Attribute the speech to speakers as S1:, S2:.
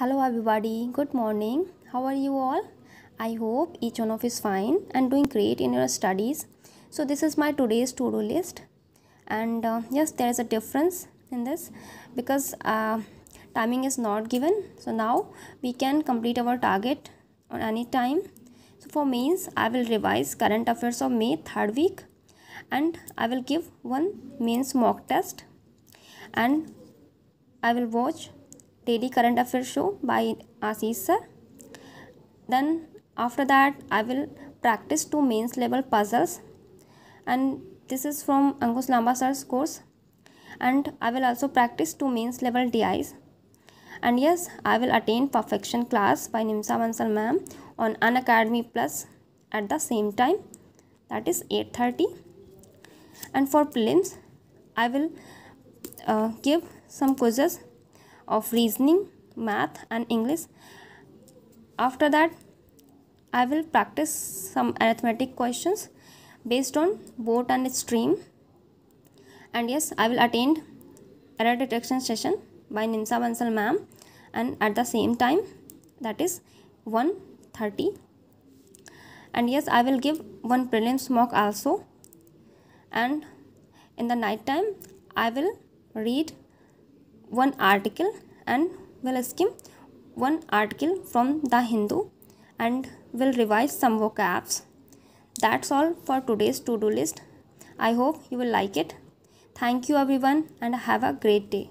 S1: hello everybody good morning how are you all i hope each one of you is fine and doing great in your studies so this is my today's to-do list and uh, yes there is a difference in this because uh, timing is not given so now we can complete our target on any time so for means i will revise current affairs of may third week and i will give one mains mock test and i will watch daily current affairs show by Asis sir. Then after that I will practice two mains level puzzles and this is from Angus Lamba sir's course and I will also practice two mains level DIs and yes I will attain perfection class by Nimsa Bansal ma'am on Academy Plus at the same time that is 8.30 and for prelims I will uh, give some quizzes of reasoning, math and English. After that, I will practice some arithmetic questions based on boat and stream. And yes, I will attend error detection session by Nimsa Bansal ma'am and at the same time that is 1.30 and yes I will give one prelims mock also and in the night time I will read one article and will skim one article from the Hindu and will revise some vocabs. That's all for today's to-do list. I hope you will like it. Thank you everyone and have a great day.